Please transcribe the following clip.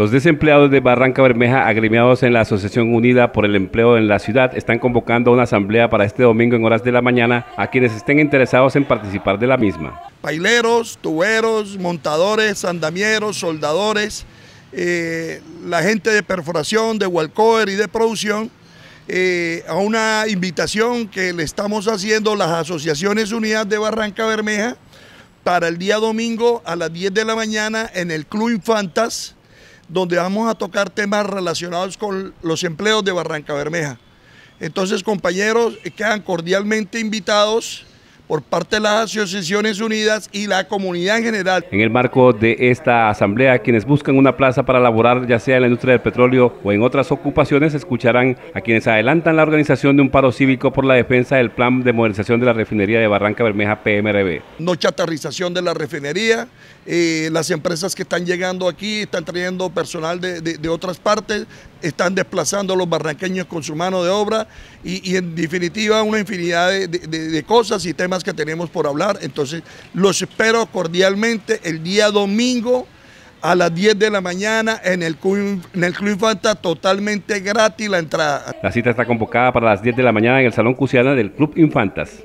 Los desempleados de Barranca Bermeja, agremiados en la Asociación Unida por el Empleo en la ciudad, están convocando una asamblea para este domingo en horas de la mañana a quienes estén interesados en participar de la misma. Baileros, tuberos, montadores, andamieros, soldadores, eh, la gente de perforación, de Walcover y de producción, eh, a una invitación que le estamos haciendo las Asociaciones Unidas de Barranca Bermeja para el día domingo a las 10 de la mañana en el Club Infantas donde vamos a tocar temas relacionados con los empleos de Barranca Bermeja. Entonces, compañeros, quedan cordialmente invitados por parte de las asociaciones unidas y la comunidad en general. En el marco de esta asamblea, quienes buscan una plaza para laborar ya sea en la industria del petróleo o en otras ocupaciones, escucharán a quienes adelantan la organización de un paro cívico por la defensa del plan de modernización de la refinería de Barranca Bermeja PMRB. No chatarrización de la refinería, eh, las empresas que están llegando aquí están trayendo personal de otras partes, están desplazando los barranqueños con su mano de obra y, en definitiva una infinidad de, cosas y temas que tenemos por hablar. Entonces los espero cordialmente el día domingo a las 10 de la mañana en el, Club, en el Club Infanta, totalmente gratis la entrada. La cita está convocada para las 10 de la mañana en el Salón Cusiana del Club Infantas.